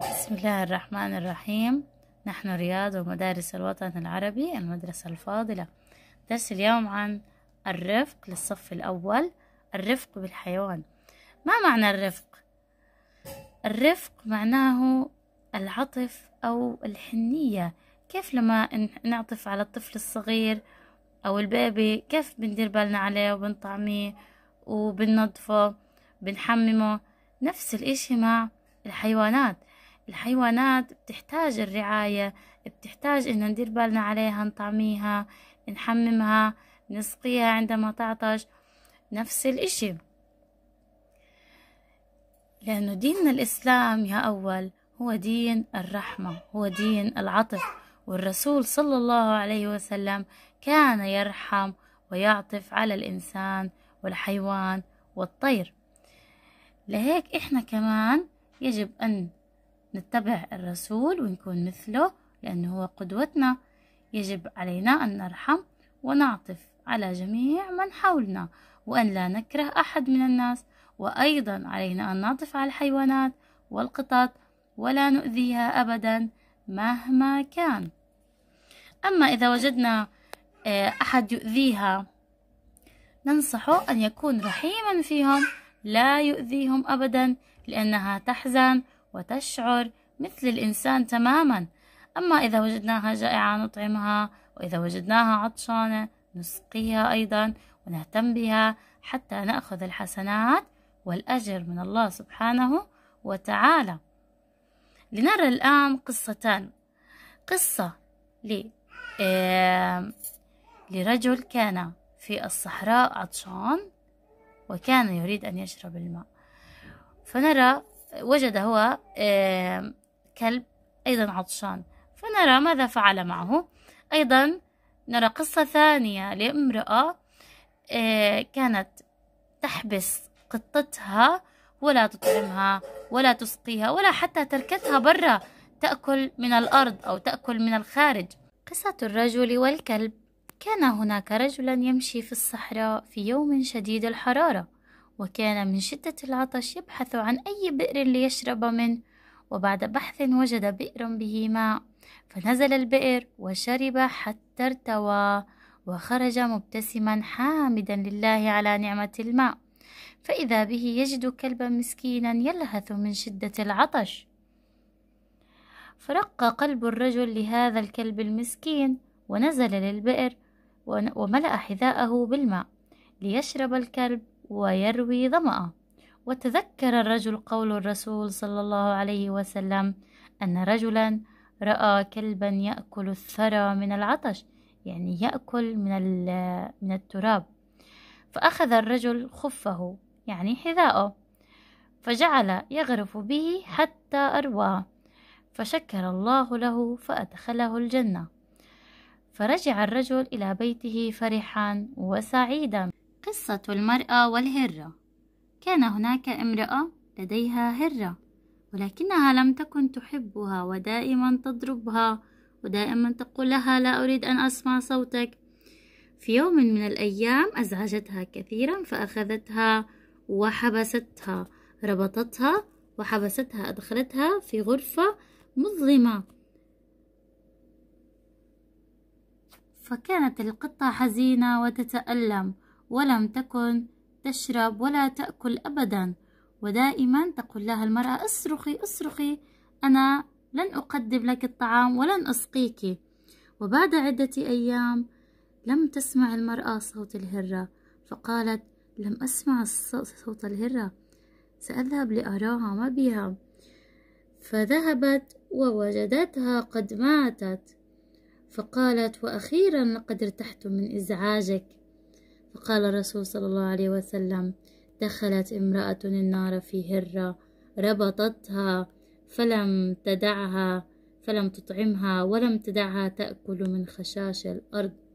بسم الله الرحمن الرحيم نحن رياض ومدارس الوطن العربي المدرسة الفاضلة درس اليوم عن الرفق للصف الأول الرفق بالحيوان ما معنى الرفق؟ الرفق معناه العطف أو الحنية كيف لما نعطف على الطفل الصغير أو البيبي كيف بندير بالنا عليه وبنطعميه وبننظفه بنحممه نفس الإشي مع الحيوانات الحيوانات بتحتاج الرعاية بتحتاج إنه ندير بالنا عليها نطعميها نحممها نسقيها عندما تعطش نفس الإشي لأنه ديننا الإسلام يا أول هو دين الرحمة هو دين العطف والرسول صلى الله عليه وسلم كان يرحم ويعطف على الإنسان والحيوان والطير لهيك إحنا كمان يجب أن نتبع الرسول ونكون مثله لأنه هو قدوتنا يجب علينا أن نرحم ونعطف على جميع من حولنا وأن لا نكره أحد من الناس وأيضا علينا أن نعطف على الحيوانات والقطط ولا نؤذيها أبدا مهما كان أما إذا وجدنا آه، أحد يؤذيها ننصحه أن يكون رحيما فيهم لا يؤذيهم أبدا لأنها تحزن وتشعر مثل الإنسان تماما أما إذا وجدناها جائعة نطعمها وإذا وجدناها عطشانة نسقيها أيضا ونهتم بها حتى نأخذ الحسنات والأجر من الله سبحانه وتعالى لنرى الآن قصتان قصة ل لرجل كان في الصحراء عطشان وكان يريد أن يشرب الماء فنرى وجد هو كلب أيضا عطشان فنرى ماذا فعل معه أيضا نرى قصة ثانية لامرأة كانت تحبس قطتها ولا تطعمها ولا تسقيها ولا حتى تركتها برا تأكل من الأرض أو تأكل من الخارج قصة الرجل والكلب كان هناك رجلا يمشي في الصحراء في يوم شديد الحرارة وكان من شدة العطش يبحث عن أي بئر ليشرب منه وبعد بحث وجد بئر به ماء فنزل البئر وشرب حتى ارتوى وخرج مبتسما حامدا لله على نعمة الماء فإذا به يجد كلبا مسكينا يلهث من شدة العطش فرق قلب الرجل لهذا الكلب المسكين ونزل للبئر وملأ حذاءه بالماء ليشرب الكلب ويروي ظمأه وتذكر الرجل قول الرسول صلى الله عليه وسلم أن رجلا رأى كلبا يأكل الثرى من العطش يعني يأكل من, من التراب فأخذ الرجل خفه يعني حذاءه فجعل يغرف به حتى أرواه فشكر الله له فأدخله الجنة فرجع الرجل إلى بيته فرحا وسعيدا قصة المرأة والهرة كان هناك امرأة لديها هرة ولكنها لم تكن تحبها ودائما تضربها ودائما تقول لها لا أريد أن أسمع صوتك في يوم من الأيام أزعجتها كثيرا فأخذتها وحبستها ربطتها وحبستها أدخلتها في غرفة مظلمة فكانت القطة حزينة وتتألم ولم تكن تشرب ولا تأكل أبدا ودائما تقول لها المرأة اصرخي اصرخي أنا لن أقدم لك الطعام ولن أسقيك وبعد عدة أيام لم تسمع المرأة صوت الهرة فقالت لم أسمع صوت الهرة سأذهب لأراها ما بها فذهبت ووجدتها قد ماتت فقالت وأخيرا لقد ارتحت من إزعاجك فقال الرسول صلى الله عليه وسلم دخلت امرأة النار في هرة ربطتها فلم تدعها فلم تطعمها ولم تدعها تأكل من خشاش الأرض